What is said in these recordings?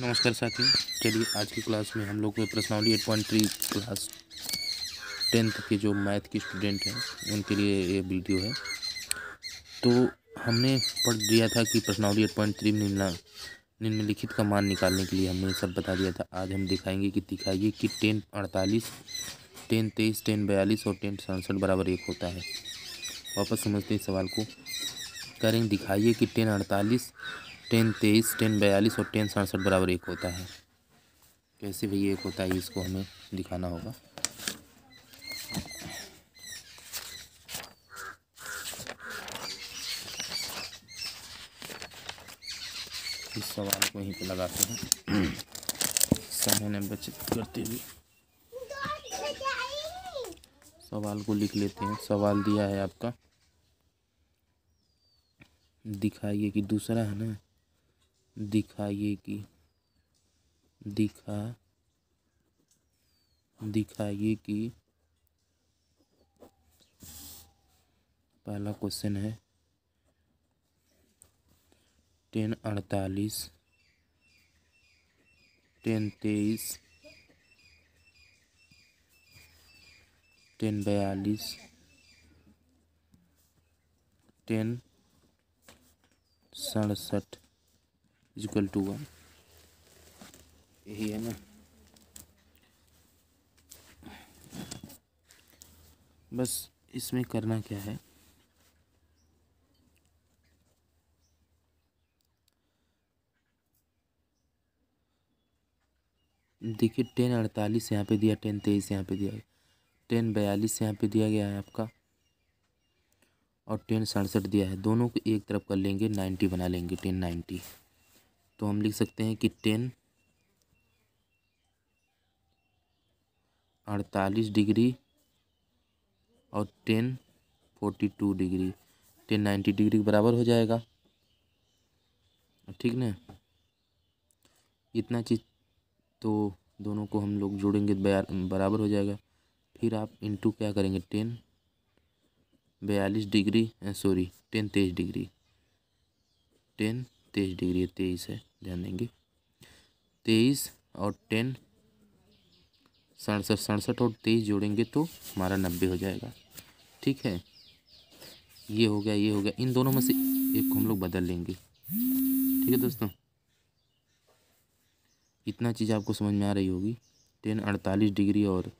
नमस्कार साथियों चलिए आज की क्लास में हम लोग personally at point three class tenth के जो मैथ के स्टूडेंट हैं उनके लिए ये वीडियो है तो हमने पढ़ दिया था कि पर्सनली एट पॉइंट थ्री निम्न निम्नलिखित का मान निकालने के लिए हमने सब बता दिया था आज हम दिखाएंगे कि दिखाइए कि टेन अड़तालीस टेन तेईस टेन बयालीस और टेन सड़सठ बराबर एक होता है वापस समझते हैं सवाल को करेंगे दिखाइए कि टेन अड़तालीस टेन तेईस टेन बयालीस और टेन सड़सठ बराबर एक होता है कैसे भैया एक होता है इसको हमें दिखाना होगा इस सवाल को यहीं पे लगाते हैं समय ने बचत करते हुए सवाल को लिख लेते हैं सवाल दिया है आपका दिखाइए कि दूसरा है ना दिखाइएगी दिखा दिखाइए कि पहला क्वेश्चन है टेन अड़तालीस टेन तेईस टेन बयालीस टेन सड़सठ इज टू वन यही है ना बस इसमें करना क्या है देखिए टेन अड़तालीस यहाँ पे दिया टेन तेईस यहाँ पे दिया गया टेन बयालीस यहाँ पे दिया गया है आपका और टेन सड़सठ दिया है दोनों को एक तरफ कर लेंगे नाइन्टी बना लेंगे टेन नाइन्टी तो हम लिख सकते हैं कि टेन अड़तालीस डिग्री और tan forty two degree tan ninety degree के बराबर हो जाएगा ठीक ना इतना चीज़ तो दोनों को हम लोग जोड़ेंगे तो बराबर हो जाएगा फिर आप इनटू क्या करेंगे टेन बयालीस डिग्री सॉरी टेन तेईस डिग्री टेन तेईस डिग्री है तेईस है ध्यान देंगे तेईस और टेन सड़सठ सड़सठ और तेईस जोड़ेंगे तो हमारा नब्बे हो जाएगा ठीक है ये हो गया ये हो गया इन दोनों में से एक को हम लोग बदल लेंगे ठीक है दोस्तों इतना चीज़ आपको समझ में आ रही होगी टेन अड़तालीस डिग्री और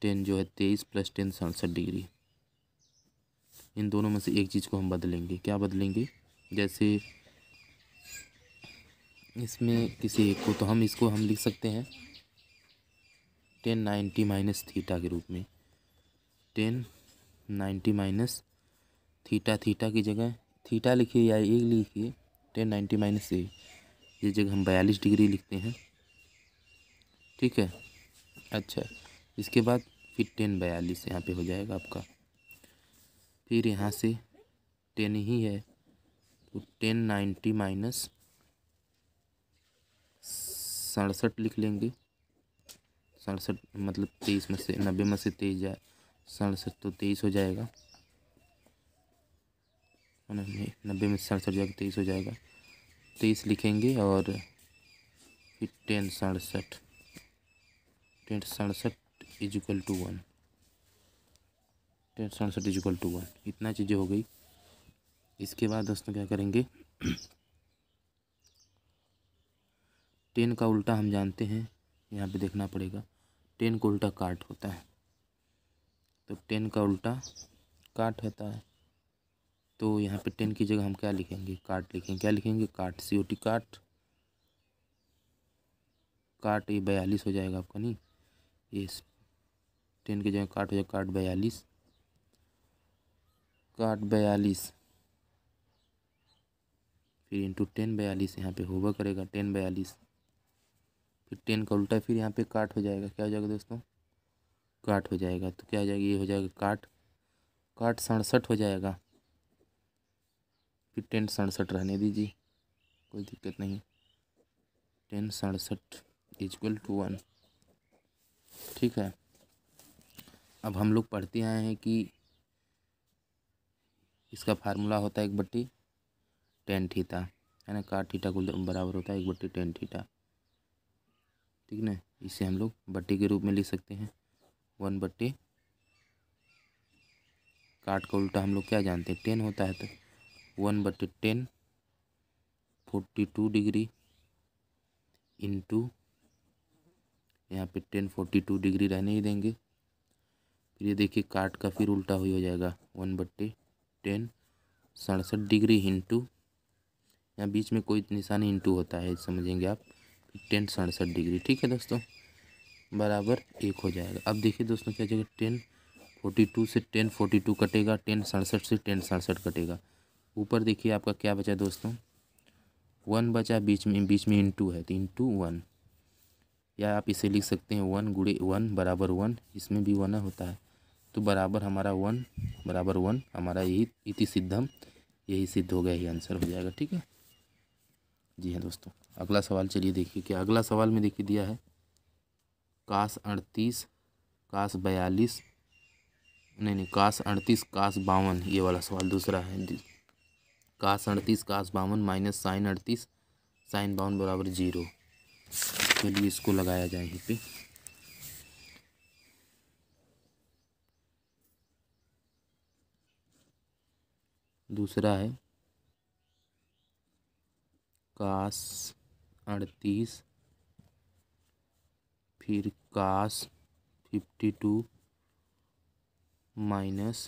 टेन जो है तेईस प्लस टेन सड़सठ डिग्री इन दोनों में से एक चीज़ को हम बदलेंगे क्या बदलेंगे जैसे इसमें किसी एक को तो हम इसको हम लिख सकते हैं टेन नाइन्टी माइनस थीटा के रूप में tan ninety minus theta theta की जगह थीटा लिखिए या ए लिखिए टेन नाइन्टी माइनस ए ये जगह हम बयालीस डिग्री लिखते हैं ठीक है अच्छा इसके बाद फिर टेन बयालीस यहाँ पे हो जाएगा आपका फिर यहाँ से टेन ही है तो टेन नाइन्टी माइनस सड़सठ लिख लेंगे सड़सठ मतलब तेईस में से नब्बे में से तेईस जाए सड़सठ तो तेईस हो जाएगा नब्बे में सड़सठ जाएगा तेईस हो जाएगा तेईस लिखेंगे और फिर टेन सड़सठ टेन सड़सठ इजिकल टू वन टेन सड़सठ इजिकल टू वन इतना चीज़ें हो गई इसके बाद दोस्तों क्या करेंगे टेन का उल्टा हम जानते हैं यहाँ पे देखना पड़ेगा टेन का उल्टा काट होता है तो टेन का उल्टा काट होता है तो यहाँ पे टेन की जगह हम क्या लिखेंगे काट लिखेंगे क्या लिखेंगे काट सी ओ टी काट काट ये बयालीस हो जाएगा आपका नहीं ये टेन की जगह काट हो जाएगा काट बयालीस काट बयालीस फिर इंटू टेन बयालीस यहाँ पे होगा करेगा टेन बयालीस फिर तो टेन का उल्टा फिर यहाँ पे काट हो जाएगा क्या हो जाएगा दोस्तों काट हो जाएगा तो क्या हो जाएगा ये हो जाएगा काट काट सड़सठ हो जाएगा फिर टेन सड़सठ रहने दीजिए कोई दिक्कत नहीं टेन सड़सठ इजक्ल टू वन ठीक है अब हम लोग पढ़ते आए हैं कि इसका फार्मूला होता है एक बट्टी टेन थीटा है ना काट थीटा को बराबर होता है एक बट्टी टेन थीटा ठीक ना इसे हम लोग बट्टे के रूप में ले सकते हैं वन बट्टे काट का उल्टा हम लोग क्या जानते हैं टेन होता है तो वन बट्टे tan forty two degree into यहाँ पे टेन फोर्टी टू डिग्री रहने ही देंगे फिर ये देखिए काट का फिर उल्टा हुई हो जाएगा वन बट्टे टेन सड़सठ डिग्री इंटू यहाँ बीच में कोई निशान इंटू होता है समझेंगे आप टेन सड़सठ डिग्री ठीक है दोस्तों बराबर एक हो जाएगा अब देखिए दोस्तों क्या जाएगा टेन फोर्टी टू से टेन फोर्टी टू कटेगा टेन सड़सठ से टेन सड़सठ कटेगा ऊपर देखिए आपका क्या बचा दोस्तों वन बचा बीच में बीच में इंटू है तो इंटू वन या आप इसे लिख सकते हैं वन गुड़े वन बराबर वन इसमें भी वन होता है तो बराबर हमारा वन बराबर वन हमारा यही इति सिद्धम यही सिद्ध हो गया यही आंसर हो जाएगा ठीक है जी हाँ दोस्तों अगला सवाल चलिए देखिए क्या अगला सवाल में देखिए दिया है कास अड़तीस कास बयालीस नहीं नहीं कास अड़तीस कास बावन ये वाला सवाल दूसरा है कास अड़तीस कास बावन माइनस साइन अड़तीस साइन बावन बराबर जीरो चलिए इसको लगाया जाए यहीं पे दूसरा है कास अड़तीस फिर cos fifty two minus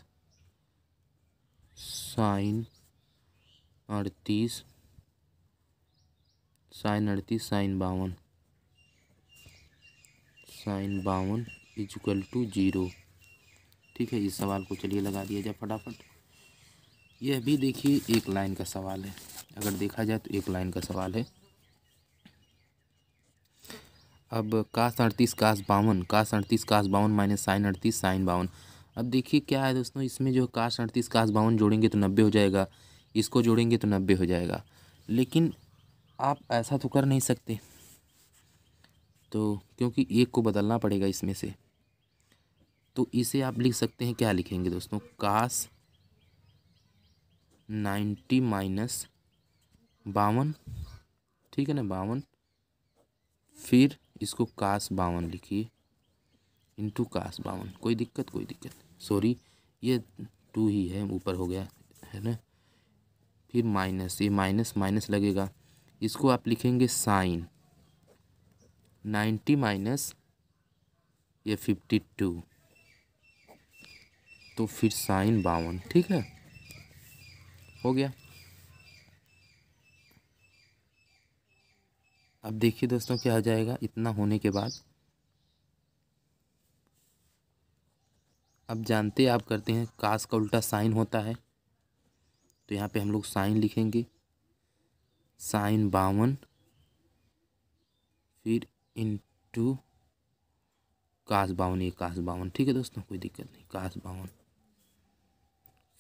sine अड़तीस साइन अड़तीस साइन बावन साइन बावन इजक्ल टू जीरो ठीक है इस सवाल को चलिए लगा दिया जाए फटाफट यह भी देखिए एक लाइन का सवाल है अगर देखा जाए तो एक लाइन का सवाल है अब कास अड़तीस कास बावन कास अड़तीस कास बावन माइनस साइन अड़तीस साइन बावन अब देखिए क्या है दोस्तों इसमें जो काश अड़तीस काश बावन जोड़ेंगे तो नब्बे हो जाएगा इसको जोड़ेंगे तो नब्बे हो जाएगा लेकिन आप ऐसा तो कर नहीं सकते तो क्योंकि एक को बदलना पड़ेगा इसमें से तो इसे आप लिख सकते हैं क्या लिखेंगे दोस्तों काश नाइन्टी माइनस बावन ठीक है ना बावन फिर इसको कास बावन लिखिए इंटू कास बावन कोई दिक्कत कोई दिक्कत सॉरी ये टू ही है ऊपर हो गया है ना फिर माइनस ये माइनस माइनस लगेगा इसको आप लिखेंगे साइन नाइन्टी माइनस ये फिफ्टी टू तो फिर साइन बावन ठीक है हो गया अब देखिए दोस्तों क्या आ जाएगा इतना होने के बाद अब जानते आप करते हैं कास का उल्टा साइन होता है तो यहाँ पे हम लोग साइन लिखेंगे साइन बावन फिर इंटू कास बावन ये कास बावन ठीक है दोस्तों कोई दिक्कत नहीं कास बावन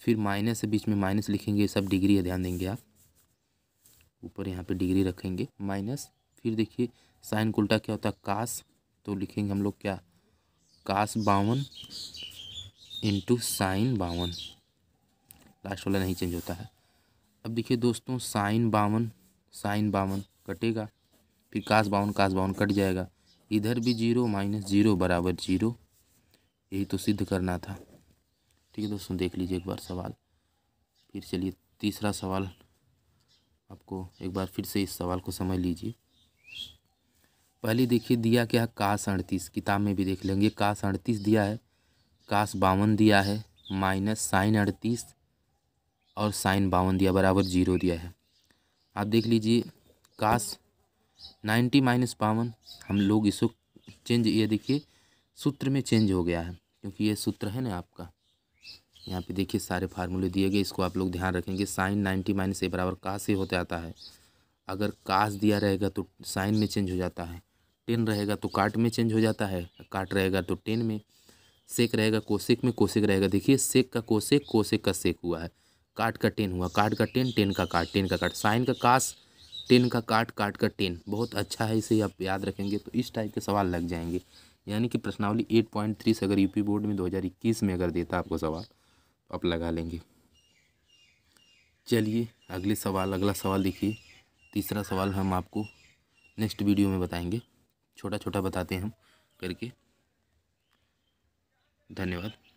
फिर माइनस है बीच में माइनस लिखेंगे सब डिग्री है ध्यान देंगे आप ऊपर यहाँ पे डिग्री रखेंगे माइनस फिर देखिए साइन उल्टा क्या होता है कास तो लिखेंगे हम लोग क्या कास बावन इंटू साइन बावन लास्ट वाला नहीं चेंज होता है अब देखिए दोस्तों साइन बावन साइन बावन कटेगा फिर कास बावन कास बावन कट जाएगा इधर भी जीरो माइनस जीरो बराबर जीरो यही तो सिद्ध करना था ठीक है दोस्तों देख लीजिए एक बार सवाल फिर चलिए तीसरा सवाल आपको एक बार फिर से इस सवाल को समझ लीजिए पहले देखिए दिया क्या है काश अड़तीस किताब में भी देख लेंगे काश अड़तीस दिया है काश बावन दिया है माइनस साइन अड़तीस और साइन बावन दिया बराबर जीरो दिया है आप देख लीजिए काश नाइन्टी माइनस बावन हम लोग इसको चेंज ये देखिए सूत्र में चेंज हो गया है क्योंकि ये सूत्र है ना आपका यहाँ पे देखिए सारे फार्मूले दिए गए इसको आप लोग ध्यान रखेंगे साइन नाइन्टी माइनस ए बराबर का से होते आता है अगर काश दिया रहेगा तो साइन में चेंज हो जाता है टेन रहेगा तो काट में चेंज हो जाता है काट रहेगा तो टेन में सेक रहेगा कोशिक में कोशिक रहेगा देखिए सेक का कोशिक कोशिक का सेक हुआ है काट का टेन हुआ काट का टेन टेन का काट टेन का काट साइन का काश टेन का काट काट का टेन बहुत अच्छा है इसे आप याद रखेंगे तो इस टाइप के सवाल लग जाएंगे यानी कि प्रश्नावली एट पॉइंट थ्री से अगर यूपी बोर्ड में 2021 में अगर देता आपको सवाल आप लगा लेंगे चलिए अगले सवाल अगला सवाल देखिए तीसरा सवाल हम आपको नेक्स्ट वीडियो में बताएंगे छोटा छोटा बताते हैं हम करके धन्यवाद